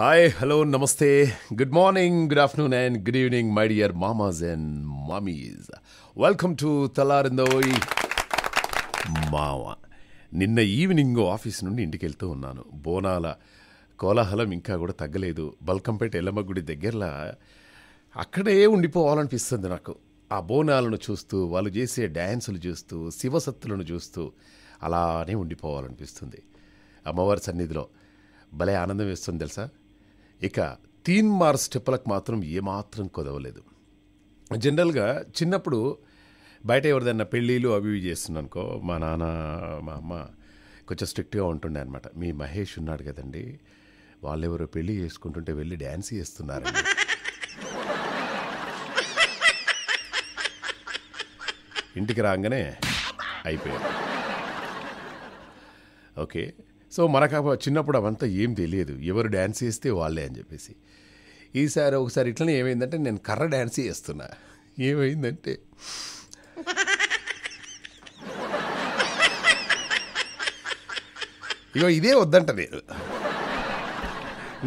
hi hello నమస్తే good morning good afternoon and good evening my dear మామాజ్ and మామీజ్ welcome to తలారిందోయ్ మామ నిన్న ఈవినింగ్ ఆఫీస్ నుండి ఇంటికి వెళ్తూ ఉన్నాను బోనాల కోలాహలం ఇంకా కూడా తగ్గలేదు బల్కంపేట ఎల్లమ్మ గుడి దగ్గరలో అక్కడే ఉండిపోవాలనిపిస్తుంది నాకు ఆ బోనాలను చూస్తూ వాళ్ళు చేసే డ్యాన్సులు చూస్తూ శివసత్తులను చూస్తూ అలానే ఉండిపోవాలనిపిస్తుంది అమ్మవారి సన్నిధిలో భలే ఆనందం వేస్తుంది తెలుసా ఇక మార్ స్టెప్పులకు మాత్రం ఏమాత్రం కుదవలేదు జనరల్గా చిన్నప్పుడు బయట ఎవరిదైనా పెళ్ళిళ్ళు అవి ఇవి చేస్తున్నానుకో మా నాన్న మా అమ్మ కొంచెం స్ట్రిక్ట్గా ఉంటుండే అనమాట మీ మహేష్ ఉన్నాడు కదండి వాళ్ళెవరో పెళ్ళి చేసుకుంటుంటే వెళ్ళి డ్యాన్స్ చేస్తున్నారు ఇంటికి రాగానే అయిపోయాను ఓకే సో మనకు చిన్నప్పుడు అవంతా ఏం తెలియదు ఎవరు డ్యాన్స్ చేస్తే వాళ్ళే అని చెప్పేసి ఈసారి ఒకసారి ఇట్లనే ఏమైందంటే నేను కర్ర డ్యాన్స్ చేస్తున్నా ఏమైందంటే ఇగో ఇదే వద్దంట నేను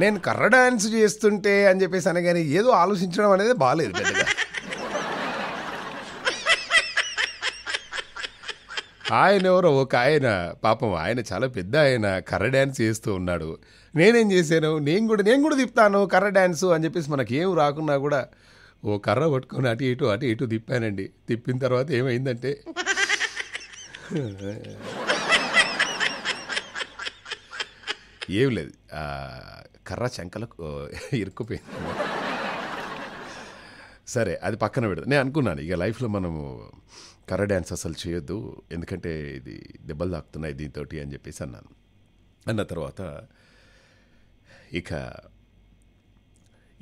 నేను కర్ర డ్యాన్స్ చేస్తుంటే అని చెప్పేసి అనగానే ఏదో ఆలోచించడం అనేది బాగాలేదు పెద్దగా ఆయన ఎవరో ఒక ఆయన పాపం ఆయన చాలా పెద్ద ఆయన కర్ర డ్యాన్స్ చేస్తూ ఉన్నాడు నేనేం చేశాను నేను కూడా నేను కూడా తిప్పుతాను కర్ర డ్యాన్స్ అని చెప్పేసి మనకి ఏం రాకున్నా కూడా ఓ కర్ర పట్టుకొని అటు ఇటు అటు ఇటు తిప్పానండి తిప్పిన తర్వాత ఏమైందంటే ఏం లేదు కర్ర చంకలకు ఇరుక్కుపోయింది సరే అది పక్కన పెడదా నేను అనుకున్నాను ఇక లైఫ్లో మనము కర్ర డ్యాన్స్ అసలు చేయొద్దు ఎందుకంటే ఇది దెబ్బలు తాకుతున్నాయి దీంతో అని చెప్పేసి అన్నాను అన్న తర్వాత ఇక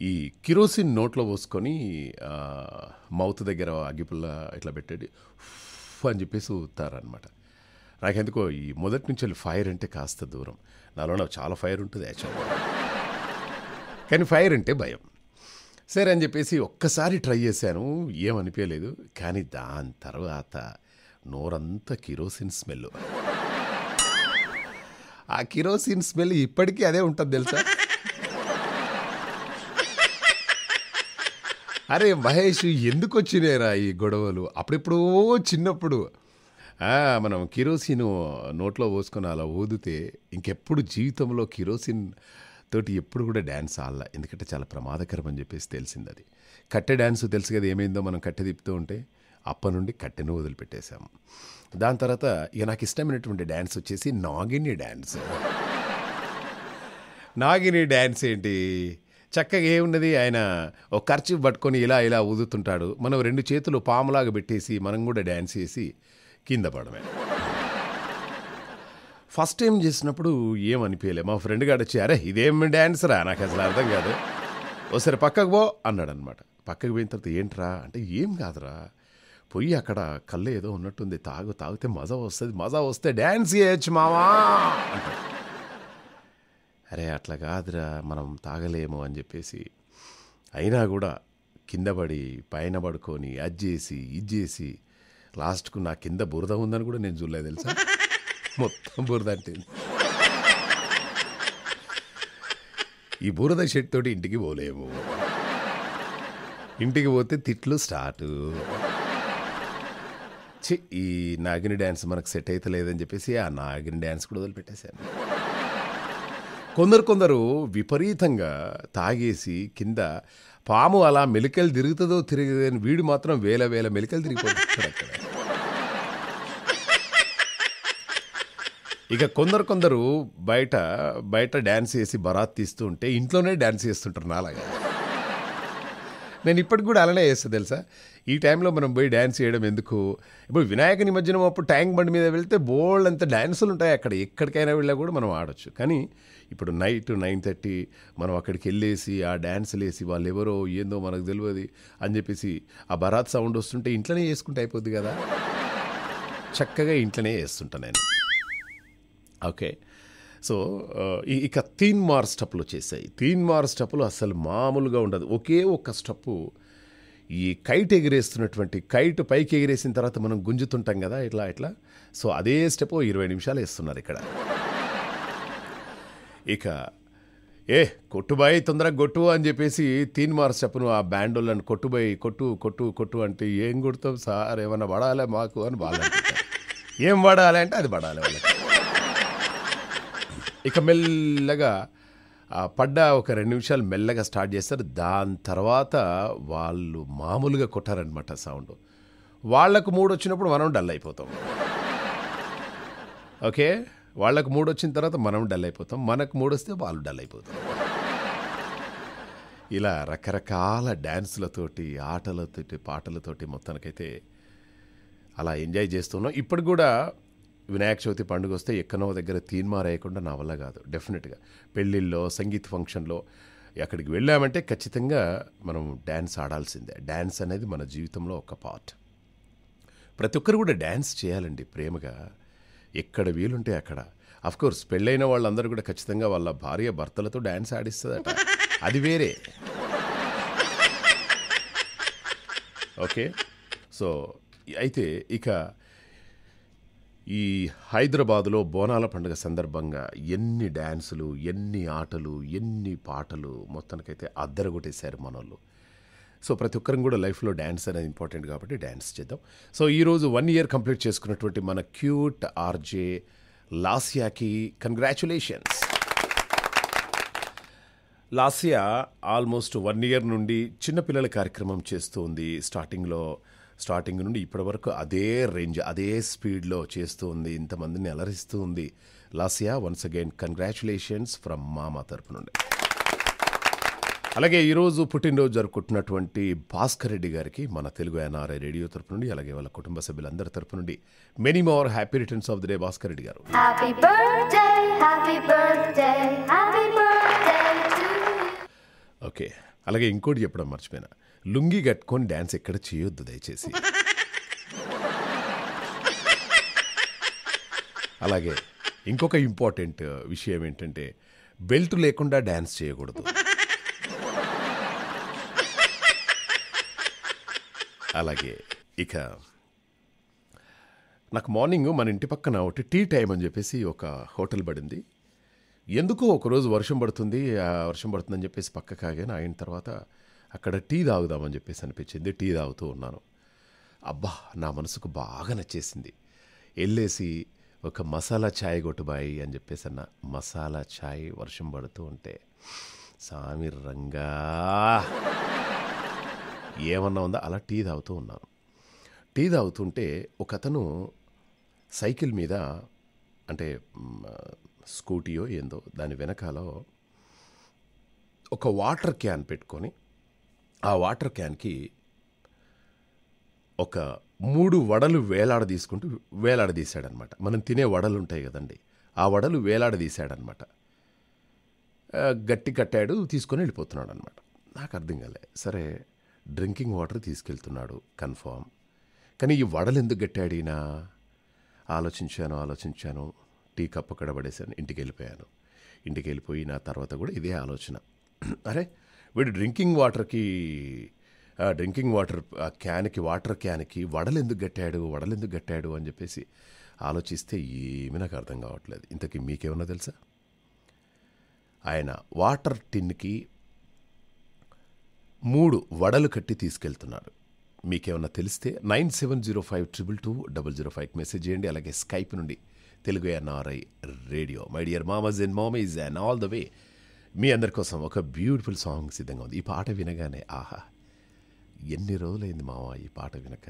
ఈ కిరోసిన్ నోట్లో పోసుకొని మౌత్ దగ్గర అగ్గిపుల్ల ఇట్లా పెట్టేది అని చెప్పేసి ఊతారనమాట నాకెందుకో ఈ మొదటి నుంచి వెళ్ళి ఫైర్ అంటే కాస్త దూరం నాలో చాలా ఫైర్ ఉంటుంది యాక్చువల్గా కానీ ఫైర్ అంటే భయం సరే అని చెప్పేసి ఒక్కసారి ట్రై చేశాను ఏమనిపించలేదు కానీ దాని తర్వాత నోరంతా కిరోసిన్ స్మెల్ ఆ కిరోసిన్ స్మెల్ ఇప్పటికీ అదే ఉంటుంది తెలుసా అరే మహేష్ ఎందుకు వచ్చినాయరా ఈ గొడవలు అప్పుడెప్పుడో చిన్నప్పుడు మనం కిరోసిన్ నోట్లో పోసుకుని అలా ఊదితే ఇంకెప్పుడు జీవితంలో కిరోసిన్ తోటి ఎప్పుడు కూడా డ్యాన్స్ ఆడాల ఎందుకంటే చాలా ప్రమాదకరం అని చెప్పేసి తెలిసింది అది కట్టె డ్యాన్స్ తెలుసు కదా ఏమైందో మనం కట్టె తిప్పుతూ ఉంటే అప్ప నుండి కట్టెను వదిలిపెట్టేశాం దాని తర్వాత ఇక నాకు ఇష్టమైనటువంటి డ్యాన్స్ వచ్చేసి నాగిని డ్యాన్స్ నాగిని డ్యాన్స్ ఏంటి చక్కగా ఏమున్నది ఆయన ఒక ఖర్చు పట్టుకొని ఇలా ఇలా ఊదుతుంటాడు మనం రెండు చేతులు పాములాగా పెట్టేసి మనం కూడా డ్యాన్స్ చేసి కింద పడమే ఫస్ట్ టైం చేసినప్పుడు ఏమనిపించలే మా ఫ్రెండ్ గారు వచ్చి అరే ఇదేం రా నాకు అసలు అర్థం కాదు ఒకసారి పక్కకు పో అన్నాడు అనమాట పక్కకు పోయిన తర్వాత ఏంట్రా అంటే ఏం కాదురా పోయి అక్కడ కళ్ళు ఏదో ఉన్నట్టుంది తాగు తాగితే మజా వస్తుంది మజా వస్తే డ్యాన్స్ చేయొచ్చు మావా అరే అట్లా కాదురా మనం తాగలేము అని చెప్పేసి అయినా కూడా కింద పడి పైన పడుకొని అది చేసి ఇది చేసి లాస్ట్కు నా కింద బురద ఉందని కూడా నేను చూడలేదు తెలుసా మొత్తం అంటే ఈ బురద షెడ్ తోటి ఇంటికి పోలేము ఇంటికి పోతే తిట్లు స్టార్ట్ చి ఈ నాగిని డ్యాన్స్ మనకు సెట్ అయితే లేదని చెప్పేసి ఆ నాగిని డ్యాన్స్ కూడా వదిలిపెట్టేశాను కొందరు కొందరు విపరీతంగా తాగేసి కింద పాము అలా మెలికలు తిరుగుతుందో తిరిగిదని వీడు మాత్రం వేల వేల మెలికలు తిరిగిపోతుంది ఇక కొందరు కొందరు బయట బయట డ్యాన్స్ చేసి బరాత్ తీస్తూ ఉంటే ఇంట్లోనే డ్యాన్స్ చేస్తుంటారు నాలాగా నేను ఇప్పటికి కూడా అలానే చేస్తాను తెలుసా ఈ టైంలో మనం పోయి డ్యాన్స్ చేయడం ఎందుకు ఇప్పుడు వినాయక నిమజ్జనం అప్పుడు ట్యాంక్ బండి మీద వెళ్తే బోల్డ్ అంత డ్యాన్సులు ఉంటాయి అక్కడ ఎక్కడికైనా వెళ్ళా కూడా మనం ఆడొచ్చు కానీ ఇప్పుడు నైట్ నైన్ థర్టీ మనం అక్కడికి వెళ్ళేసి ఆ డ్యాన్స్ వేసి వాళ్ళు ఎవరో ఏందో మనకు తెలియదు అని చెప్పేసి ఆ బరాత్ సౌండ్ వస్తుంటే ఇంట్లోనే చేసుకుంటే అయిపోద్ది కదా చక్కగా ఇంట్లోనే చేస్తుంటా నేను ఓకే సో ఇక తీన్ మార్ స్టెప్లు వచ్చేసాయి తీన్ మార్ స్టెప్లు అసలు మామూలుగా ఉండదు ఒకే ఒక్క స్టెప్పు ఈ కైట్ ఎగిరేస్తున్నటువంటి కైట్ పైకి ఎగిరేసిన తర్వాత మనం గుంజుతుంటాం కదా ఇట్లా ఇట్లా సో అదే స్టెప్ ఇరవై నిమిషాలు వేస్తున్నారు ఇక్కడ ఇక ఏ కొట్టుబాయి తొందరగా కొట్టు అని చెప్పేసి తీన్ మార్ స్టెప్ను ఆ బ్యాండోళ్ళని కొట్టుబాయి కొట్టు కొట్టు కొట్టు అంటే ఏం కొడుతాం సార్ ఏమన్నా పడాలి మాకు అని బాగా ఏం పడాలి అంటే అది పడాలి వాళ్ళకి ఇక మెల్లగా పడ్డ ఒక రెండు నిమిషాలు మెల్లగా స్టార్ట్ చేస్తారు దాని తర్వాత వాళ్ళు మామూలుగా కొట్టారనమాట సౌండ్ వాళ్ళకు మూడు వచ్చినప్పుడు మనం డల్ అయిపోతాం ఓకే వాళ్ళకు మూడు వచ్చిన తర్వాత మనం డల్ అయిపోతాం మనకు మూడు వస్తే వాళ్ళు డల్ అయిపోతాం ఇలా రకరకాల డ్యాన్సులతోటి ఆటలతోటి పాటలతోటి మొత్తానికైతే అలా ఎంజాయ్ చేస్తున్నాం ఇప్పుడు కూడా వినాయక చవితి పండుగ వస్తే ఎక్కనో దగ్గర తీన్మారేయకుండా నా వల్ల కాదు డెఫినెట్గా పెళ్ళిళ్ళలో సంగీత్ ఫంక్షన్లో అక్కడికి వెళ్ళామంటే ఖచ్చితంగా మనం డ్యాన్స్ ఆడాల్సిందే డ్యాన్స్ అనేది మన జీవితంలో ఒక పార్ట్ ప్రతి ఒక్కరు కూడా డ్యాన్స్ చేయాలండి ప్రేమగా ఎక్కడ వీలుంటే అక్కడ అఫ్కోర్స్ పెళ్ళైన వాళ్ళందరూ కూడా ఖచ్చితంగా వాళ్ళ భార్య భర్తలతో డ్యాన్స్ ఆడిస్తుందట అది వేరే ఓకే సో అయితే ఇక ఈ హైదరాబాదులో బోనాల పండుగ సందర్భంగా ఎన్ని డ్యాన్సులు ఎన్ని ఆటలు ఎన్ని పాటలు మొత్తానికైతే అద్దరగొట్టేశారు మనోళ్ళు సో ప్రతి ఒక్కరం కూడా లైఫ్లో డ్యాన్స్ అనేది ఇంపార్టెంట్ కాబట్టి డ్యాన్స్ చేద్దాం సో ఈరోజు వన్ ఇయర్ కంప్లీట్ చేసుకున్నటువంటి మన క్యూట్ ఆర్జే లాసియాకి congratulations Lasya almost one year నుండి చిన్నపిల్లల కార్యక్రమం చేస్తుంది స్టార్టింగ్లో స్టార్టింగ్ నుండి ఇప్పటి వరకు అదే రేంజ్ అదే స్పీడ్లో చేస్తూ ఉంది ఇంతమందిని అలరిస్తూ ఉంది Lasya once again congratulations from మామ తరపు నుండి అలాగే ఈరోజు పుట్టినరోజు జరుపుకుంటున్నటువంటి భాస్కర్ రెడ్డి గారికి మన తెలుగు ఎన్ఆర్ఐ రేడియో తరపు నుండి అలాగే వాళ్ళ కుటుంబ సభ్యులందరి తరపు నుండి many more happy returns of the day Bhaskar Reddy గారు ఓకే అలాగే ఇంకోటి చెప్పడం మర్చిపోయినా లుంగి కట్టుకొని డ్యాన్స్ ఎక్కడ చేయొద్దు దయచేసి అలాగే ఇంకొక ఇంపార్టెంట్ విషయం ఏంటంటే బెల్ట్ లేకుండా డ్యాన్స్ చేయకూడదు అలాగే ఇక నాకు మార్నింగ్ మన ఇంటి పక్కన ఒకటి టీ టైం అని చెప్పేసి ఒక హోటల్ పడింది ఎందుకో ఒకరోజు వర్షం పడుతుంది వర్షం పడుతుందని చెప్పేసి పక్కకు ఆయన అయిన తర్వాత అక్కడ టీ తాగుదామని చెప్పేసి అనిపించింది టీ తాగుతూ ఉన్నాను అబ్బా నా మనసుకు బాగా నచ్చేసింది వెళ్ళేసి ఒక మసాలా ఛాయ్ కొట్టుబాయి అని చెప్పేసి అన్న మసాలా ఛాయ్ వర్షం పడుతూ ఉంటే సామి రంగా ఏమన్నా ఉందా అలా టీ తాగుతూ ఉన్నాను టీ తాగుతుంటే ఒక అతను సైకిల్ మీద అంటే స్కూటీయో ఏందో దాని వెనకాల ఒక వాటర్ క్యాన్ పెట్టుకొని ఆ వాటర్ క్యాన్కి ఒక మూడు వడలు వేలాడదీసుకుంటూ వేలాడదీశాడనమాట మనం తినే వడలు ఉంటాయి కదండి ఆ వడలు వేలాడదీశాడనమాట గట్టి కట్టాడు తీసుకొని వెళ్ళిపోతున్నాడు అనమాట నాకు అర్థం కాలే సరే డ్రింకింగ్ వాటర్ తీసుకెళ్తున్నాడు కన్ఫామ్ కానీ ఈ వడలు ఎందుకు గట్టాడినా ఆలోచించాను ఆలోచించాను టీ కప్పు కడబడేశాను ఇంటికి వెళ్ళిపోయాను ఇంటికి వెళ్ళిపోయిన తర్వాత కూడా ఇదే ఆలోచన అరే వీడు డ్రింకింగ్ వాటర్కి డ్రింకింగ్ వాటర్ క్యాన్కి వాటర్ క్యాన్కి వడలు ఎందుకు కట్టాడు వడలు ఎందుకు కట్టాడు అని చెప్పేసి ఆలోచిస్తే ఏమీ నాకు అర్థం కావట్లేదు ఇంతకీ మీకేమన్నా తెలుసా ఆయన వాటర్ టిన్కి మూడు వడలు కట్టి తీసుకెళ్తున్నాడు మీకేమన్నా తెలిస్తే nine seven zero five triple two double zero ఫైవ్కి మెసేజ్ చేయండి అలాగే స్కైప్ నుండి Telugu NRI radio my dear ఎన్ మామ ఈజ్ అండ్ ఆల్ ద వే మీ అందరి కోసం ఒక బ్యూటిఫుల్ సాంగ్ సిద్ధంగా ఉంది ఈ పాట వినగానే ఆహా ఎన్ని రోజులైంది మావ ఈ పాట వినక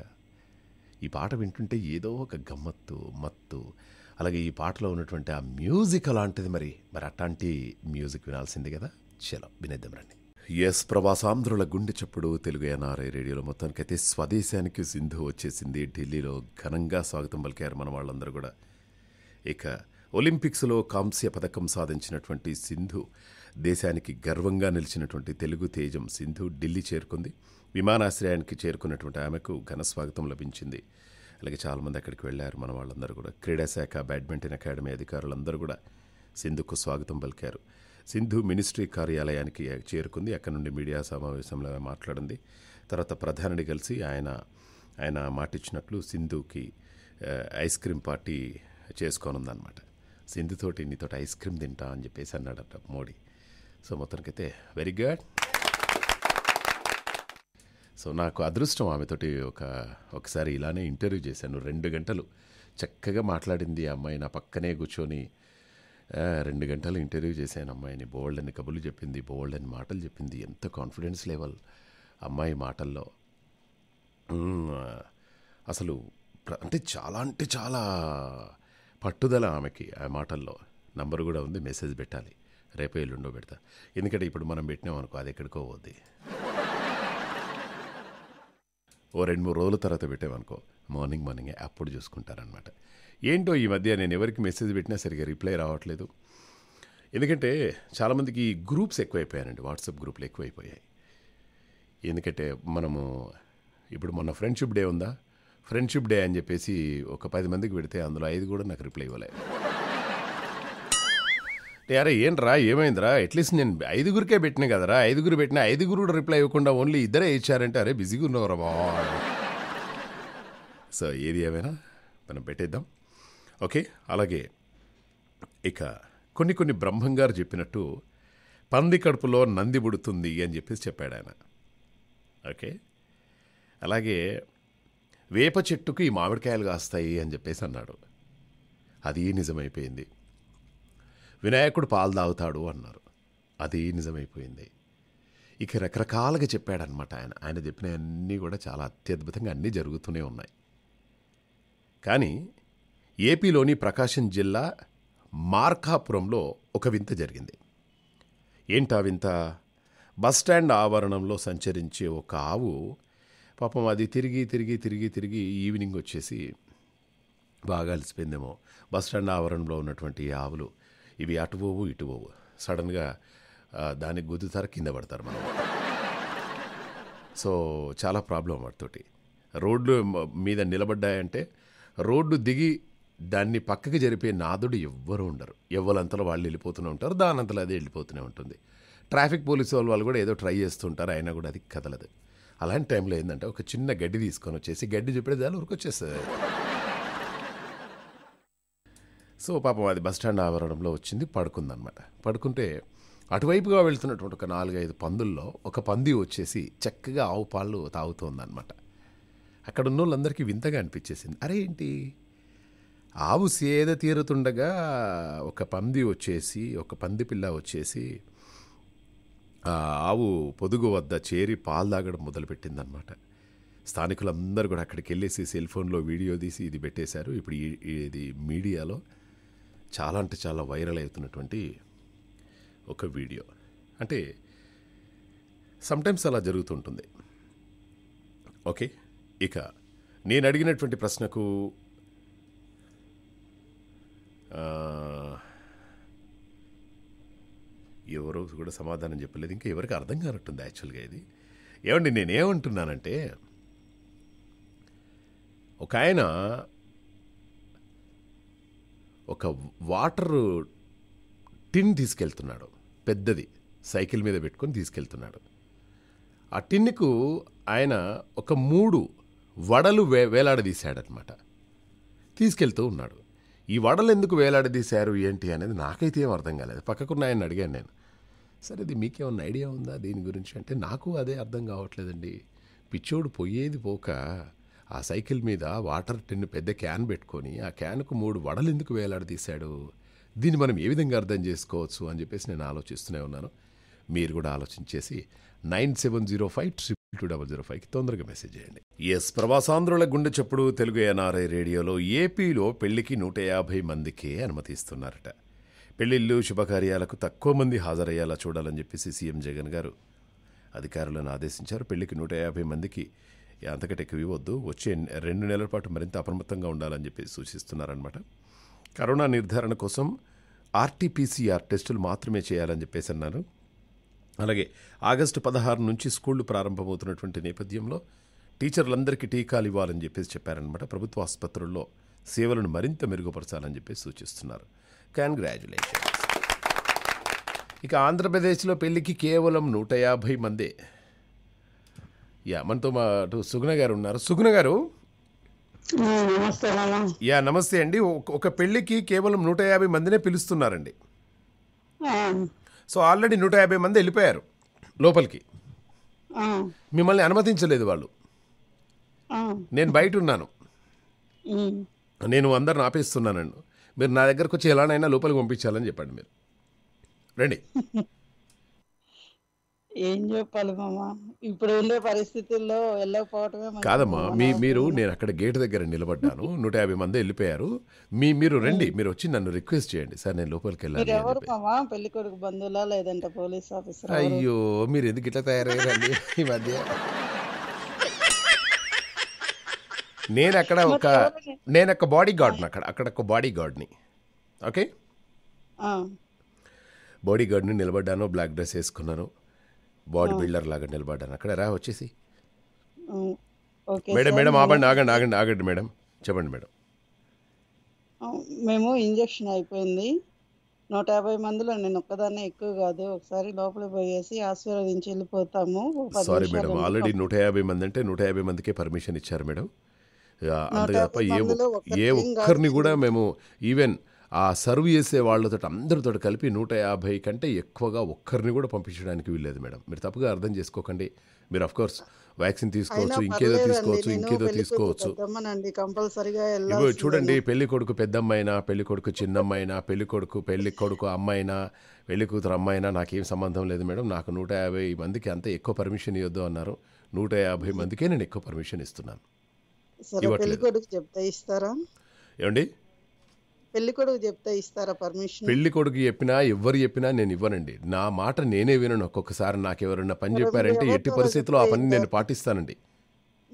ఈ పాట వింటుంటే ఏదో ఒక గమ్మత్తు మత్తు అలాగే ఈ పాటలో ఉన్నటువంటి ఆ మ్యూజిక్ అలాంటిది మరి మరి అట్లాంటి మ్యూజిక్ వినాల్సింది కదా చలో వినేద్దాం రండి ఎస్ ప్రవాసాంధ్రుల గుండె చప్పుడు తెలుగు ఎన్ఆర్ఐ రేడియోలో అయితే స్వదేశానికి సింధు వచ్చేసింది ఢిల్లీలో ఘనంగా స్వాగతం పలికారు మన వాళ్ళందరూ కూడా ఇక ఒలింపిక్స్లో కాంస్య పథకం సాధించినటువంటి సింధు దేశానికి గర్వంగా నిలిచినటువంటి తెలుగు తేజం సింధు ఢిల్లీ చేరుకుంది విమానాశ్రయానికి చేరుకున్నటువంటి ఆమెకు ఘన స్వాగతం లభించింది అలాగే చాలామంది అక్కడికి వెళ్ళారు మన వాళ్ళందరూ కూడా క్రీడాశాఖ బ్యాడ్మింటన్ అకాడమీ అధికారులందరూ కూడా సింధుకు స్వాగతం పలికారు సింధు మినిస్ట్రీ కార్యాలయానికి చేరుకుంది అక్కడ నుండి మీడియా సమావేశంలో మాట్లాడింది తర్వాత ప్రధానిని కలిసి ఆయన ఆయన మాటిచ్చినట్లు సింధుకి ఐస్ క్రీమ్ పార్టీ చేసుకోనుందనమాట సింధుతోటి నీతోటి ఐస్ క్రీమ్ తింటా అని చెప్పేసి అన్నాడట మోడీ సో మొత్తానికైతే వెరీ గుడ్ సో నాకు అదృష్టం ఆమెతోటి ఒక ఒకసారి ఇలానే ఇంటర్వ్యూ చేశాను రెండు గంటలు చక్కగా మాట్లాడింది ఆ అమ్మాయి నా పక్కనే కూర్చొని రెండు గంటలు ఇంటర్వ్యూ చేశాను అమ్మాయిని బోల్డ్ అని కబుర్లు చెప్పింది బోల్డ్ అని మాటలు చెప్పింది ఎంత కాన్ఫిడెన్స్ లెవెల్ అమ్మాయి మాటల్లో అసలు అంటే చాలా అంటే చాలా పట్టుదల ఆమెకి ఆ మాటల్లో నంబర్ కూడా ఉంది మెసేజ్ పెట్టాలి రేపు ఎల్లుండో పెడతా ఎందుకంటే ఇప్పుడు మనం పెట్టినాం అనుకో అది ఎక్కడికో పోద్ది ఓ రెండు మూడు రోజుల తర్వాత పెట్టామనుకో మార్నింగ్ మార్నింగ్ అప్పుడు చూసుకుంటారనమాట ఏంటో ఈ మధ్య నేను ఎవరికి మెసేజ్ పెట్టినా సరిగ్గా రిప్లై రావట్లేదు ఎందుకంటే చాలామందికి గ్రూప్స్ ఎక్కువైపోయానండి వాట్సాప్ గ్రూప్లు ఎక్కువైపోయాయి ఎందుకంటే మనము ఇప్పుడు మొన్న ఫ్రెండ్షిప్ డే ఉందా ఫ్రెండ్షిప్ డే అని చెప్పేసి ఒక పది మందికి పెడితే అందులో ఐదు కూడా నాకు రిప్లై ఇవ్వలేదు అరే ఏంట్రా ఏమైందిరా అట్లీస్ట్ నేను ఐదుగురికే పెట్టిన కదరా ఐదుగురు పెట్టిన ఐదుగురు కూడా రిప్లై ఇవ్వకుండా ఓన్లీ ఇద్దరే ఇచ్చారంటే అరే బిజీగా ఉన్నవరా బా సో ఏది ఏమైనా మనం పెట్టేద్దాం ఓకే అలాగే ఇక కొన్ని కొన్ని బ్రహ్మంగారు చెప్పినట్టు పంది కడుపులో నంది పుడుతుంది అని చెప్పేసి చెప్పాడు ఆయన ఓకే అలాగే వేప చెట్టుకు ఈ మామిడికాయలు కాస్తాయి అని చెప్పేసి అన్నాడు అది నిజమైపోయింది వినాయకుడు పాలు తాగుతాడు అన్నారు అది నిజమైపోయింది ఇక రకరకాలుగా చెప్పాడనమాట ఆయన ఆయన చెప్పిన అన్నీ కూడా చాలా అత్యద్భుతంగా అన్నీ జరుగుతూనే ఉన్నాయి కానీ ఏపీలోని ప్రకాశం జిల్లా మార్కాపురంలో ఒక వింత జరిగింది ఏంటా వింత బస్టాండ్ ఆవరణంలో సంచరించే ఒక ఆవు పాపం అది తిరిగి తిరిగి తిరిగి తిరిగి ఈవినింగ్ వచ్చేసి బాగా అలసిపోయిందేమో బస్టాండ్ ఆవరణలో ఉన్నటువంటి ఆవులు ఇవి అటువోవు ఇటువోవు సడన్గా దానికి గుద్దుతారు కింద పడతారు మనం సో చాలా ప్రాబ్లం వాటితోటి రోడ్లు మీద నిలబడ్డాయంటే రోడ్లు దిగి దాన్ని పక్కకి జరిపే నాదుడు ఎవ్వరూ ఉండరు ఎవరంతలో వాళ్ళు వెళ్ళిపోతూనే ఉంటారు దానంతలో అదే వెళ్ళిపోతూనే ఉంటుంది ట్రాఫిక్ పోలీసు వాళ్ళు కూడా ఏదో ట్రై చేస్తుంటారు అయినా కూడా అది కదలదు అలాంటి టైంలో ఏంటంటే ఒక చిన్న గడ్డి తీసుకొని వచ్చేసి గడ్డి చెప్పేది దాని ఊరికొచ్చేస్తుంది సో పాపం అది బస్టాండ్ ఆవరణంలో వచ్చింది పడుకుందనమాట పడుకుంటే అటువైపుగా వెళ్తున్నటువంటి ఒక నాలుగైదు పందుల్లో ఒక పంది వచ్చేసి చక్కగా ఆవు పాలు తాగుతోందనమాట అక్కడ ఉన్న వాళ్ళందరికీ వింతగా అనిపించేసింది అరే ఏంటి ఆవు సేద తీరుతుండగా ఒక పంది వచ్చేసి ఒక పంది పిల్ల వచ్చేసి ఆవు పొదుగు వద్ద చేరి పాలు తాగడం మొదలుపెట్టిందనమాట స్థానికులందరూ కూడా అక్కడికి వెళ్ళేసి సెల్ ఫోన్లో వీడియో తీసి ఇది పెట్టేశారు ఇప్పుడు ఇది మీడియాలో చాలా అంటే చాలా వైరల్ అవుతున్నటువంటి ఒక వీడియో అంటే సమ్టైమ్స్ అలా జరుగుతుంటుంది ఓకే ఇక నేను అడిగినటువంటి ప్రశ్నకు ఎవరో కూడా సమాధానం చెప్పలేదు ఇంకా ఎవరికి అర్థం కానట్టుంది యాక్చువల్గా ఇది ఏమండి నేనేమంటున్నానంటే ఒక ఆయన ఒక వాటర్ టిన్ తీసుకెళ్తున్నాడు పెద్దది సైకిల్ మీద పెట్టుకొని తీసుకెళ్తున్నాడు ఆ టిన్నుకు ఆయన ఒక మూడు వడలు వే వేలాడదీశాడనమాట తీసుకెళ్తూ ఉన్నాడు ఈ వడలు ఎందుకు వేలాడదీశారు ఏంటి అనేది నాకైతే ఏం అర్థం కాలేదు పక్కకున్న ఆయన అడిగాను నేను సరే ఇది మీకేమన్నా ఐడియా ఉందా దీని గురించి అంటే నాకు అదే అర్థం కావట్లేదండి పిచ్చోడు పోయేది పోక ఆ సైకిల్ మీద వాటర్ టిన్ పెద్ద క్యాన్ పెట్టుకొని ఆ క్యాన్కు మూడు వడలు ఎందుకు వేలాడదీశాడు దీన్ని మనం ఏ విధంగా అర్థం చేసుకోవచ్చు అని చెప్పేసి నేను ఆలోచిస్తూనే ఉన్నాను మీరు కూడా ఆలోచించేసి nine seven zero five triple two double zero ఫైవ్కి తొందరగా మెసేజ్ చేయండి ఎస్ ప్రవాసాంధ్రుల గుండె చప్పుడు తెలుగు ఎన్ఆర్ఐ రేడియోలో ఏపీలో పెళ్లికి నూట యాభై మందికే అనుమతిస్తున్నారట పెళ్లిళ్ళు శుభకార్యాలకు తక్కువ మంది హాజరయ్యేలా చూడాలని చెప్పేసి సీఎం జగన్ గారు అధికారులను ఆదేశించారు పెళ్లికి నూట యాభై మందికి అంతకంటే ఎక్కువ ఇవ్వద్దు వచ్చే రెండు నెలల పాటు మరింత అప్రమత్తంగా ఉండాలని చెప్పి సూచిస్తున్నారనమాట కరోనా నిర్ధారణ కోసం ఆర్టీపీసీఆర్ టెస్టులు మాత్రమే చేయాలని చెప్పేసి అన్నారు అలాగే ఆగస్టు పదహారు నుంచి స్కూళ్లు ప్రారంభమవుతున్నటువంటి నేపథ్యంలో టీచర్లందరికీ టీకాలు ఇవ్వాలని చెప్పేసి చెప్పారనమాట ప్రభుత్వ ఆసుపత్రుల్లో సేవలను మరింత మెరుగుపరచాలని చెప్పేసి సూచిస్తున్నారు కంగ్రాచులేషన్స్ ఇక ఆంధ్రప్రదేశ్లో పెళ్లికి కేవలం నూట యాభై మందే యా మనతో మా సుగుణ గారు ఉన్నారు సుగుణ గారు యా నమస్తే అండి ఒక పెళ్లికి కేవలం నూట యాభై మందినే పిలుస్తున్నారండి సో ఆల్రెడీ నూట యాభై మంది వెళ్ళిపోయారు లోపలికి మిమ్మల్ని అనుమతించలేదు వాళ్ళు నేను బయట ఉన్నాను నేను అందరిని ఆపేస్తున్నానండి మీరు నా దగ్గరకు వచ్చి ఎలానైనా లోపలికి పంపించాలని చెప్పండి మీరు రండి ఏం చెప్పాలి ఇప్పుడు ఉండే పరిస్థితుల్లో వెళ్ళకపోవటమే కాదమ్మా మీ మీరు నేను అక్కడ గేట్ దగ్గర నిలబడ్డాను నూట యాభై మంది వెళ్ళిపోయారు మీ మీరు రండి మీరు వచ్చి నన్ను రిక్వెస్ట్ చేయండి సార్ నేను లోపలికి వెళ్ళాను వెళ్ళాలి ఎవరు పెళ్లి కొడుకు బంధువులా లేదంటే పోలీస్ ఆఫీసర్ అయ్యో మీరు ఎందుకు ఇట్లా తయారయ్యారండి ఈ మధ్య నేను అక్కడ ఒక నేను ఒక బాడీ గార్డ్ని అక్కడ అక్కడ ఒక బాడీ గార్డ్ని ఓకే బాడీ గార్డ్ని నిలబడ్డాను బ్లాక్ డ్రెస్ వేసుకున్నాను బాడీ బిల్డర్ లాగా నిలబడ్డాను అక్కడ రా వచ్చేసి మేడం మేడం ఆగండి ఆగండి ఆగండి ఆగండి మేడం చెప్పండి మేడం మేము ఇంజక్షన్ అయిపోయింది నూట యాభై మందిలో నేను ఒక్కదాన్నే ఎక్కువ కాదు ఒకసారి లోపల పోయేసి ఆశీర్వదించి వెళ్ళిపోతాము సారీ మేడం ఆల్రెడీ నూట యాభై మంది అంటే నూట యాభై మందికే పర్మిషన్ ఇచ్చారు మేడం అంతే తప్ప ఏ ఏ ఒక్కరిని కూడా మేము ఈవెన్ ఆ సర్వ్ చేసే వాళ్ళతో అందరితో కలిపి నూట యాభై కంటే ఎక్కువగా ఒక్కరిని కూడా పంపించడానికి వీల్లేదు మేడం మీరు తప్పుగా అర్థం చేసుకోకండి మీరు అఫ్ కోర్స్ వ్యాక్సిన్ తీసుకోవచ్చు ఇంకేదో తీసుకోవచ్చు ఇంకేదో తీసుకోవచ్చు చూడండి పెళ్లి కొడుకు పెద్దమ్మైనా పెళ్లి కొడుకు చిన్నమ్మైనా పెళ్లి కొడుకు పెళ్లి కొడుకు అమ్మాయినా పెళ్లి కూతురు అమ్మాయినా నాకేం సంబంధం లేదు మేడం నాకు నూట యాభై మందికి అంత ఎక్కువ పర్మిషన్ ఇవ్వద్దు అన్నారు నూట యాభై మందికే నేను ఎక్కువ పర్మిషన్ ఇస్తున్నాను ఇస్తారా ఏమండి పెళ్లి కొడుకు చెప్తే ఇస్తారా పర్మిషన్ పెళ్లి కొడుకు చెప్పినా ఎవరు చెప్పినా నేను ఇవ్వనండి నా మాట నేనే వినను ఒక్కొక్కసారి నాకు ఎవరైనా పని చెప్పారంటే ఎట్టి పరిస్థితుల్లో ఆ పని నేను పాటిస్తానండి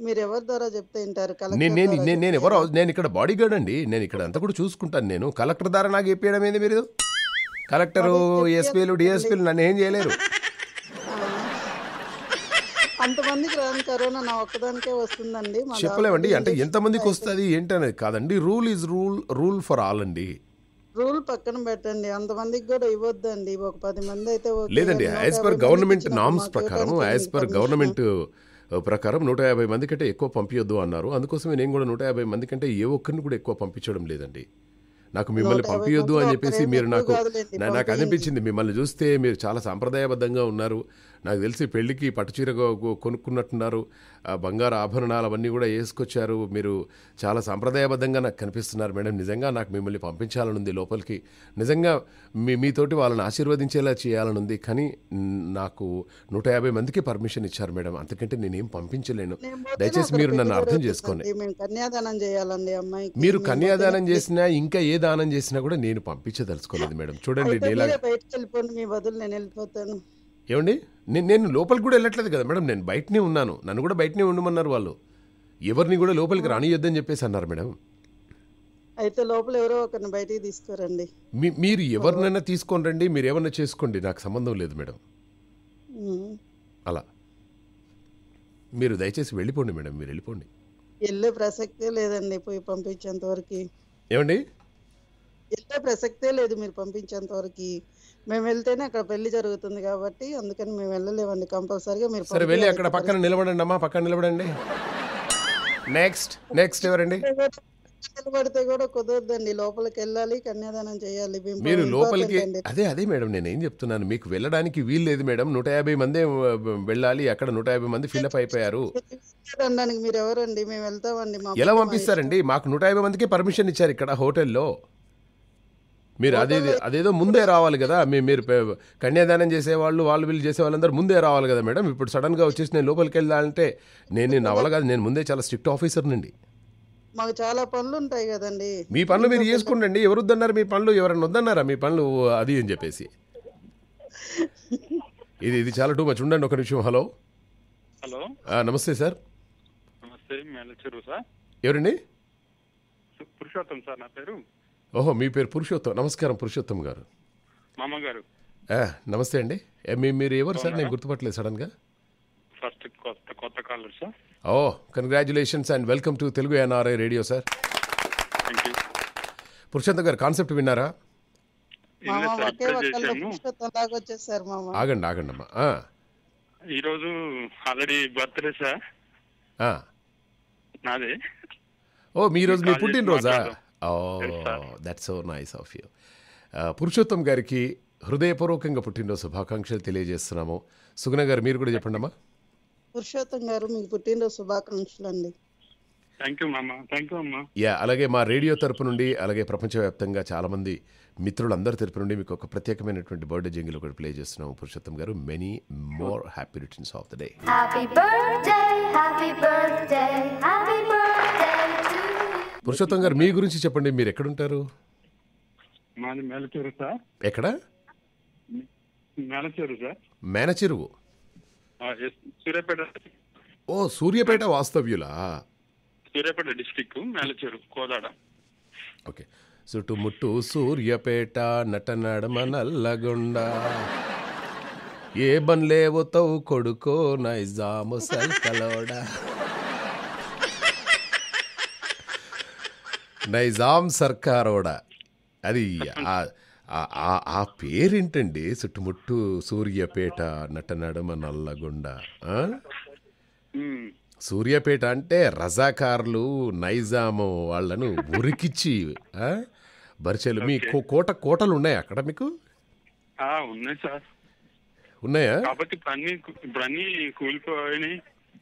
మీరు ఎవరి ద్వారా చెప్తే వింటారు నేను నేను నేను ఎవరో నేను ఇక్కడ బాడీ గార్డ్ అండి నేను ఇక్కడ అంతా కూడా చూసుకుంటాను నేను కలెక్టర్ ద్వారా నాకు చెప్పేయడం ఏంది మీరు కలెక్టరు ఎస్పీలు డిఎస్పీలు నన్ను ఏం చేయలేరు అంతమందికి రాని కరోనా నా ఒక్కదానికే వస్తుందండి చెప్పలేమండి అంటే ఎంత మందికి వస్తుంది ఏంటి అనేది కాదండి rule is rule rule for all అండి రూల్ పక్కన పెట్టండి అంత మందికి కూడా ఇవ్వద్దండి ఒక పది మంది అయితే లేదండి యాజ్ పర్ గవర్నమెంట్ నామ్స్ ప్రకారం యాజ్ పర్ గవర్నమెంట్ ప్రకారం నూట యాభై మంది కంటే ఎక్కువ పంపించొద్దు అన్నారు అందుకోసం నేను కూడా నూట యాభై మంది కంటే ఏ ఒక్కరిని కూడా ఎక్కువ పంపించడం లేదండి నాకు మిమ్మల్ని పంపించొద్దు అని చెప్పేసి మీరు నాకు నాకు అనిపించింది మిమ్మల్ని చూస్తే మీరు చాలా సాంప్రదాయబద్ధంగా ఉన్నారు నాకు తెలిసి పెళ్లికి పట్టుచీర కొనుక్కున్నట్టున్నారు బంగారు ఆభరణాలు అవన్నీ కూడా వేసుకొచ్చారు మీరు చాలా సాంప్రదాయబద్ధంగా నాకు కనిపిస్తున్నారు మేడం నిజంగా నాకు మిమ్మల్ని పంపించాలనుంది లోపలికి నిజంగా మీ మీతోటి వాళ్ళని ఆశీర్వదించేలా చేయాలనుంది కానీ నాకు నూట యాభై మందికి పర్మిషన్ ఇచ్చారు మేడం అంతకంటే నేనేం పంపించలేను దయచేసి మీరు నన్ను అర్థం చేసుకోండి కన్యాదానం చేయాలండి అమ్మాయి మీరు కన్యాదానం చేసినా ఇంకా ఏ దానం చేసినా కూడా నేను పంపించదలుచుకోలేదు మేడం చూడండి నేను వెళ్ళిపోతాను ఏమండి నేను నేను లోపలికి కూడా వెళ్ళట్లేదు కదా మేడం నేను బయటనే ఉన్నాను నన్ను కూడా బయటనే ఉండమన్నారు వాళ్ళు ఎవరిని కూడా లోపలికి రానియొద్దని చెప్పేసి అన్నారు మేడం అయితే లోపల ఎవరో ఒకరిని బయటికి తీసుకురండి మీరు ఎవరినైనా తీసుకొని రండి మీరు ఏమన్నా చేసుకోండి నాకు సంబంధం లేదు మేడం అలా మీరు దయచేసి వెళ్ళిపోండి మేడం మీరు వెళ్ళిపోండి వెళ్ళే ప్రసక్తే లేదండి పోయి పంపించేంత వరకు ఏమండి వెళ్ళే ప్రసక్తే లేదు మీరు పంపించేంత వరకు మేము వెళ్తేనే అక్కడ పెళ్లి జరుగుతుంది కాబట్టి అందుకని మేము వెళ్ళలేమండి కంపల్సరీగా మీరు సరే వెళ్ళి అక్కడ పక్కన నిలబడండి అమ్మా పక్కన నిలబడండి నెక్స్ట్ నెక్స్ట్ ఎవరండి నిలబడితే కూడా కుదరదండి లోపలికి వెళ్ళాలి కన్యాదానం చేయాలి మీరు లోపలికి అదే అదే మేడం నేను ఏం చెప్తున్నాను మీకు వెళ్ళడానికి వీలు లేదు మేడం నూట యాభై మంది వెళ్ళాలి అక్కడ నూట యాభై మంది ఫిల్అప్ అయిపోయారు అనడానికి మీరు ఎవరండి మేము వెళ్తామండి ఎలా పంపిస్తారండి మాకు నూట యాభై మందికి పర్మిషన్ ఇచ్చారు ఇక్కడ హోటల్లో మీరు అదే అదేదో ముందే రావాలి కదా మీ మీరు కన్యాదానం చేసేవాళ్ళు వాళ్ళు వీళ్ళు చేసే వాళ్ళందరూ ముందే రావాలి కదా మేడం ఇప్పుడు సడన్గా వచ్చేసి నేను లోపలికి వెళ్ళాలంటే నేను నేను అవల కాదు నేను ముందే చాలా స్ట్రిక్ట్ ఆఫీసర్నండి మాకు చాలా పనులు ఉంటాయి కదండి మీ పనులు మీరు చేసుకుండండి ఎవరు వద్దన్నారు మీ పనులు ఎవరైనా వద్దన్నారా మీ పనులు అది అని చెప్పేసి ఇది ఇది చాలా టూ మచ్ ఉండండి ఒక నిమిషం హలో హలో నమస్తే సార్ నమస్తే ఎవరండి పురుషోత్తం సార్ నా పేరు ఓహో మీ పేరు పురుషోత్తం నమస్కారం పురుషోత్తం గారు మామగారు నమస్తే అండి మీరు ఎవరు సార్ నేను గుర్తుపట్టలేదు సడన్గా ఫస్ట్ కొత్త కొత్త కాలర్ సార్ ఓ congratulations and welcome to Telugu NRI radio sir Purushottam గారు కాన్సెప్ట్ విన్నారా ఆగండి ఆగండి అమ్మా ఈరోజు ఆల్రెడీ బర్త్డే సార్ నాదే ఓ మీ రోజు మీ పుట్టినరోజా that's so nice of you Purushottam గారికి హృదయపూర్వకంగా పుట్టినరోజు శుభాకాంక్షలు తెలియజేస్తున్నాము సుగుణ గారు మీరు కూడా చెప్పండి అమ్మా పురుషోత్తం గారు మీకు పుట్టినరోజు శుభాకాంక్షలు అండి యా అలాగే మా రేడియో తరపు నుండి అలాగే ప్రపంచవ్యాప్తంగా చాలా మంది మిత్రులందరి తరపు నుండి మీకు ఒక ప్రత్యేకమైనటువంటి బర్త్డే జింగిల్ ఒకటి ప్లే చేస్తున్నాము పురుషోత్తం గారు many more happy returns of the day happy birthday happy birthday happy Purushottam గారు మీ గురించి చెప్పండి మీరు ఎక్కడుంటారు మాది ఎక్కడ మేనచెరువు ఓ సూర్యపేట వాస్తవ్యులా సూర్యపేట డిస్టిక్ మేలచేరు కోదాడ ఓకే చుట్టుముట్టు సూర్యపేట నటనడమ నల్లగొండ ఏ బన్లేవతో కొడుకో నైజాము సల్కలోడా నైజాం సర్కారోడ అది ఆ పేరేంటండి చుట్టుముట్టు సూర్యపేట నట నడమ నల్లగొండ సూర్యపేట అంటే రజాకారులు నైజాము వాళ్ళను ఉరికిచ్చి బరిచలు మీ కోట కోటలు ఉన్నాయా అక్కడ మీకు ఉన్నాయా కూలిపోయినాయి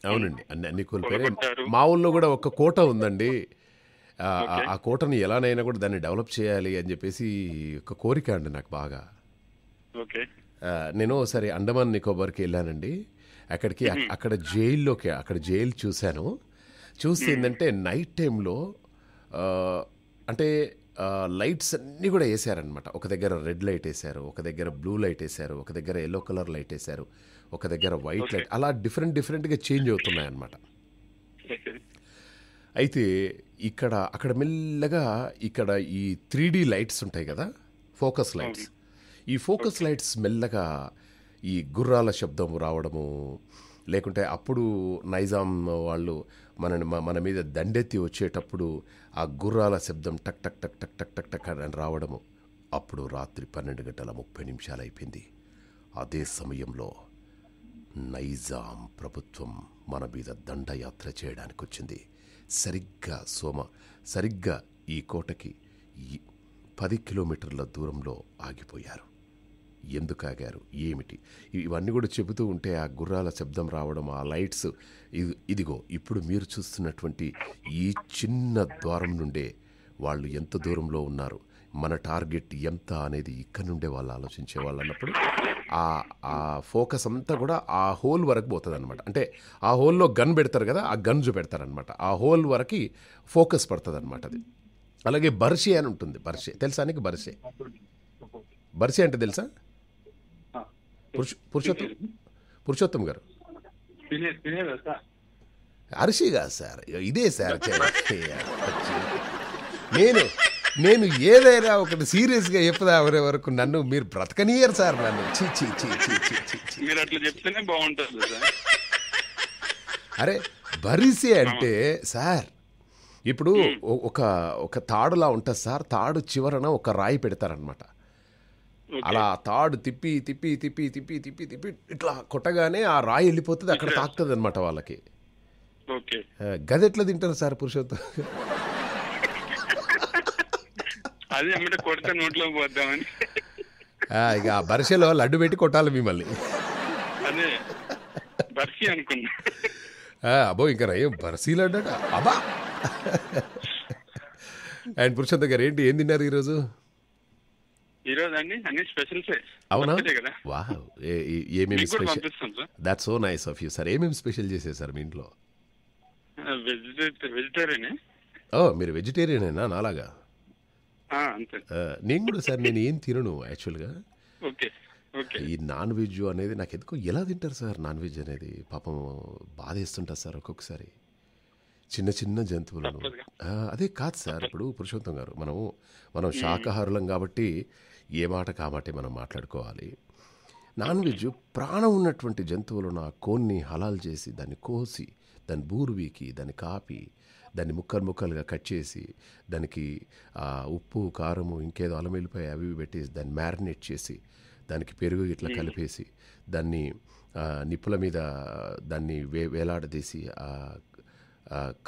అవునండి అన్ని అన్ని కూలిపోయాయి మా ఊళ్ళో కూడా ఒక కోట ఉందండి ఆ కోటని ఎలానైనా కూడా దాన్ని డెవలప్ చేయాలి అని చెప్పేసి ఒక కోరిక అండి నాకు బాగా ఓకే నేను ఒకసారి అండమాన్ నికోబార్కి వెళ్ళానండి అక్కడికి అక్కడ జైల్లోకి అక్కడ జైలు చూశాను చూస్తే ఏంటంటే నైట్ టైంలో అంటే లైట్స్ అన్నీ కూడా వేసారనమాట ఒక దగ్గర రెడ్ లైట్ వేశారు ఒక దగ్గర బ్లూ లైట్ వేశారు ఒక దగ్గర ఎల్లో కలర్ లైట్ వేశారు ఒక దగ్గర వైట్ లైట్ అలా డిఫరెంట్ డిఫరెంట్గా చేంజ్ అవుతున్నాయన్నమాట అయితే ఇక్కడ అక్కడ మెల్లగా ఇక్కడ ఈ త్రీ లైట్స్ ఉంటాయి కదా ఫోకస్ లైట్స్ ఈ ఫోకస్ లైట్స్ మెల్లగా ఈ గుర్రాల శబ్దం రావడము లేకుంటే అప్పుడు నైజాం వాళ్ళు మనని మన మీద దండెత్తి వచ్చేటప్పుడు ఆ గుర్రాల శబ్దం టక్ టక్ టక్ టక్ టక్ టక్ టక్ అని రావడము అప్పుడు రాత్రి పన్నెండు గంటల ముప్పై నిమిషాలు అయిపోయింది అదే సమయంలో నైజాం ప్రభుత్వం మన మీద దండయాత్ర చేయడానికి వచ్చింది సరిగ్గా సోమ సరిగ్గా ఈ కోటకి పది కిలోమీటర్ల దూరంలో ఆగిపోయారు ఎందుకు ఆగారు ఏమిటి ఇవన్నీ కూడా చెబుతూ ఉంటే ఆ గుర్రాల శబ్దం రావడం ఆ లైట్స్ ఇదిగో ఇప్పుడు మీరు చూస్తున్నటువంటి ఈ చిన్న ద్వారం నుండే వాళ్ళు ఎంత దూరంలో ఉన్నారు మన టార్గెట్ ఎంత అనేది ఇక్కడ నుండే వాళ్ళు ఆలోచించే వాళ్ళు అన్నప్పుడు ఆ ఫోకస్ అంతా కూడా ఆ హోల్ వరకు పోతుంది అనమాట అంటే ఆ హోల్లో గన్ పెడతారు కదా ఆ గన్ చూపెడతారనమాట ఆ హోల్ వరకు ఫోకస్ పడుతుంది అనమాట అది అలాగే బర్షి అని ఉంటుంది బర్షి తెలుసా నీకు బర్షి బర్షి అంటే తెలుసా పురుషోత్తం పురుషోత్తం గారు అరిషిగా సార్ ఇదే సార్ నేనే నేను ఏదైనా ఒకటి సీరియస్గా చెప్పదా ఎవరే వరకు నన్ను మీరు బ్రతకనీయరు సార్ నన్ను చీ చీ బాగుంటుంది అరే బరిసి అంటే సార్ ఇప్పుడు ఒక ఒక తాడులా ఉంటుంది సార్ తాడు చివరన ఒక రాయి పెడతారనమాట అలా తాడు తిప్పి తిప్పి తిప్పి తిప్పి తిప్పి తిప్పి ఇట్లా కొట్టగానే ఆ రాయి వెళ్ళిపోతుంది అక్కడ తాకుతుంది అనమాట వాళ్ళకి గది ఎట్లా తింటారు సార్ పురుషోత్తం అది అమ్మట కొడితే నోట్లో పోద్దామని ఇక ఆ బర్షలో లడ్డు పెట్టి కొట్టాలి మిమ్మల్ని అదే బర్ఫీ అనుకున్నా అబ్బో ఇంకా నయం బర్సీలు అడ్డాట అబ్బా అండ్ పురుషోత్త గారు ఏంటి ఏం తిన్నారు ఈరోజు ఈరోజు అండి అన్ని స్పెషల్స్ అవునా వా ఏమేమి special that's so nice of you sir ఏమేమి స్పెషల్ చేసేసారు మీ ఇంట్లో వెజిటేరియన్ ఓ మీరు వెజిటేరియనేనా నాలాగా నేను కూడా సార్ నేను ఏం తినను యాక్చువల్గా ఈ నాన్ వెజ్ అనేది నాకు ఎందుకో ఎలా తింటారు సార్ నాన్ వెజ్ అనేది పాపం బాధేస్తుంటారు సార్ ఒక్కొక్కసారి చిన్న చిన్న జంతువులను అదే కాదు సార్ ఇప్పుడు పురుషోత్తం గారు మనము మనం శాకాహారులం కాబట్టి ఏ మాట కాబట్టి మనం మాట్లాడుకోవాలి నాన్ వెజ్ ప్రాణం ఉన్నటువంటి జంతువులను ఆ కోన్ని హలాల్ చేసి దాన్ని కోసి దాన్ని బూర్వీకి దాన్ని కాపి దాన్ని ముక్కలు ముక్కలుగా కట్ చేసి దానికి ఉప్పు కారము ఇంకేదో అల్లం అవి పెట్టేసి దాన్ని మ్యారినేట్ చేసి దానికి పెరుగు ఇట్లా కలిపేసి దాన్ని నిప్పుల మీద దాన్ని వే వేలాడదీసి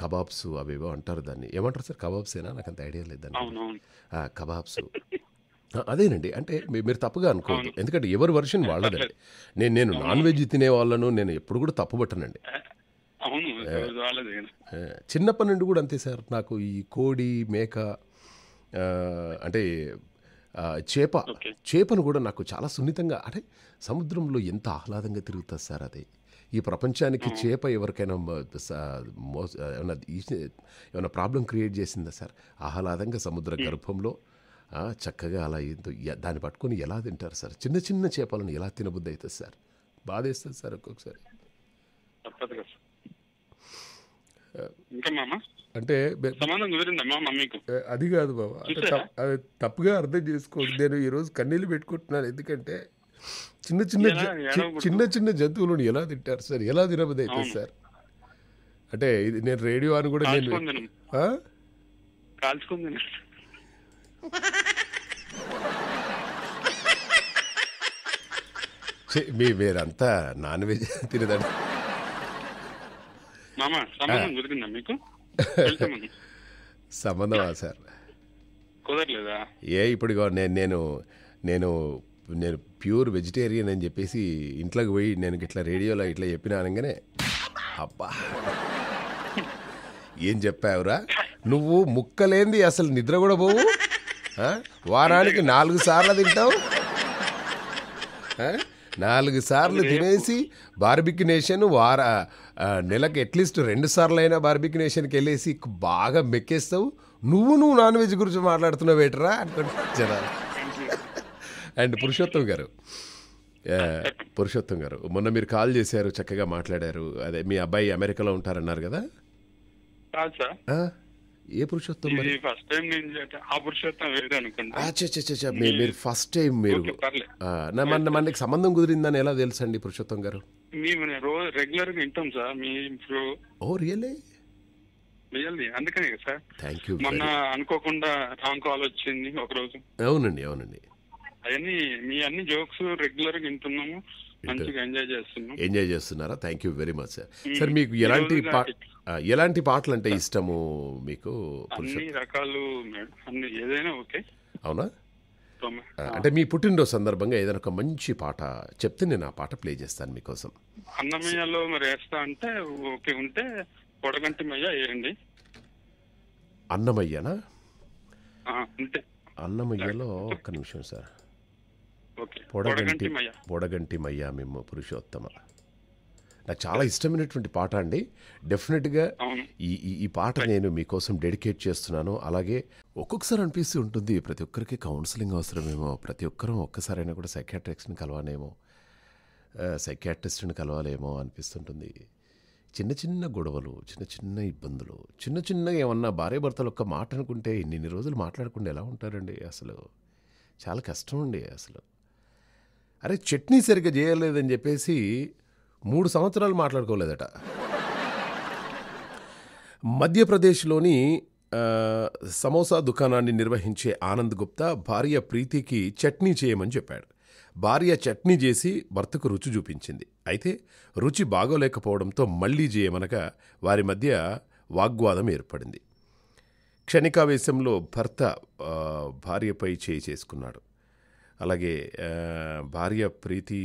కబాబ్స్ అవేవో అంటారు దాన్ని ఏమంటారు సార్ కబాబ్సేనా నాకు అంత ఐడియా లేదు దాన్ని కబాబ్స్ అదేనండి అంటే మీరు తప్పుగా అనుకోవద్దు ఎందుకంటే ఎవరి వర్షన్ వాళ్ళదండి నేను నేను నాన్ వెజ్ తినే వాళ్ళను నేను ఎప్పుడు కూడా తప్పుబట్టనండి అవును చిన్నప్పటి నుండి కూడా అంతే సార్ నాకు ఈ కోడి మేక అంటే చేప చేపను కూడా నాకు చాలా సున్నితంగా అంటే సముద్రంలో ఎంత ఆహ్లాదంగా తిరుగుతుంది సార్ అది ఈ ప్రపంచానికి చేప ఎవరికైనా ఏమైనా ఏమైనా ప్రాబ్లం క్రియేట్ చేసిందా సార్ ఆహ్లాదంగా సముద్ర గర్భంలో చక్కగా అలా దాన్ని పట్టుకొని ఎలా తింటారు సార్ చిన్న చిన్న చేపలను ఎలా తినబుద్ధి అవుతుంది సార్ బాధేస్తుంది సార్ ఒక్కొక్కసారి తప్పదు అంటే అది కాదు బాబా అంటే తప్పుగా అర్థం చేసుకోండి నేను ఈరోజు కన్నీళ్ళు పెట్టుకుంటున్నాను ఎందుకంటే చిన్న చిన్న చిన్న చిన్న జంతువులను ఎలా తింటారు సార్ ఎలా తినబదైతే సార్ అంటే ఇది నేను రేడియో అని కూడా నేను మీ మీరంతా నాన్ వెజ్ తినదండి సంబంధం కుదిరిందా సంబంధమా సార్ ఏ ఇప్పుడుగా నేను నేను నేను నేను ప్యూర్ వెజిటేరియన్ అని చెప్పేసి ఇంట్లోకి పోయి నేను ఇట్లా రేడియోలో ఇట్లా చెప్పిన అనగానే అబ్బా ఏం చెప్పావురా నువ్వు ముక్కలేంది అసలు నిద్ర కూడా పోవు వారానికి నాలుగు సార్లు తింటావు నాలుగు సార్లు తినేసి బార్బిక్యునేషన్ వారా వార నెలకు అట్లీస్ట్ రెండు సార్లు అయినా బార్బిక్ నేషన్కి వెళ్ళేసి బాగా మెక్కేస్తావు నువ్వు నువ్వు నాన్ వెజ్ గురించి మాట్లాడుతున్నావు ఏట్రా జనాలు అండ్ పురుషోత్తం గారు పురుషోత్తం గారు మొన్న మీరు కాల్ చేశారు చక్కగా మాట్లాడారు అదే మీ అబ్బాయి అమెరికాలో ఉంటారన్నారు కదా ఏ పురుషోత్తం ఇది ఫస్ట్ టైం నేను ఆ పురుషోత్తం వేరే అనుకుంటా మీరు ఫస్ట్ టైం మీరు మన మనకి సంబంధం కుదిరిందని ఎలా తెలుసండి పురుషోత్తం గారు మేము రోజు రెగ్యులర్ గా వింటాం సార్ మీ ఇప్పుడు ఓ రియలే రియల్లీ అందుకనే కదా సార్ థ్యాంక్ యూ మొన్న అనుకోకుండా రాంగ్ కాల్ వచ్చింది ఒక రోజు అవునండి అవునండి అవన్నీ మీ అన్ని జోక్స్ రెగ్యులర్ గా వింటున్నాము మంచిగా ఎంజాయ్ చేస్తున్నాం ఎంజాయ్ చేస్తున్నారా thank you very much sir sir మీకు ఎలాంటి పా- ఎలాంటి పాటలు అంటే ఇష్టము మీకు అన్ని రకాలు అన్ని ఏదైనా ఓకే అవునా అంటే మీ పుట్టినరోజు సందర్భంగా ఏదైనా ఒక మంచి పాట చెప్తే నేను ఆ పాట ప్లే చేస్తాను మీకోసం అన్నమయ్యలో మరి వేస్తా అంటే ఓకే ఉంటే పొడగంటి మయ్య వేయండి అన్నమయ్యనా అన్నమయ్యలో ఒక్క నిమిషం సార్ పొడగంటి పొడగంటి మయ్య మేము పురుషోత్తమ నాకు చాలా ఇష్టమైనటువంటి పాట అండి డెఫినెట్గా ఈ ఈ పాట నేను మీకోసం డెడికేట్ చేస్తున్నాను అలాగే ఒక్కొక్కసారి అనిపిస్తూ ఉంటుంది ప్రతి ఒక్కరికి కౌన్సిలింగ్ అవసరమేమో ప్రతి ఒక్కరూ ఒక్కసారైనా కూడా సైకాట్రిక్స్ని కలవానేమో సైకాట్రిస్ట్ని కలవాలేమో అనిపిస్తుంటుంది చిన్న చిన్న గొడవలు చిన్న చిన్న ఇబ్బందులు చిన్న చిన్న ఏమన్నా భార్య భర్తలు ఒక్క మాట అనుకుంటే ఇన్ని రోజులు మాట్లాడకుండా ఎలా ఉంటారండి అసలు చాలా కష్టం అండి అసలు అరే చట్నీ సరిగ్గా చేయలేదని చెప్పేసి మూడు సంవత్సరాలు మాట్లాడుకోలేదట మధ్యప్రదేశ్లోని సమోసా దుకాణాన్ని నిర్వహించే ఆనంద్ గుప్తా భార్య ప్రీతికి చట్నీ చేయమని చెప్పాడు భార్య చట్నీ చేసి భర్తకు రుచి చూపించింది అయితే రుచి బాగోలేకపోవడంతో మళ్లీ చేయమనగా వారి మధ్య వాగ్వాదం ఏర్పడింది క్షణికావేశంలో భర్త భార్యపై చేయి చేసుకున్నాడు అలాగే భార్య ప్రీతి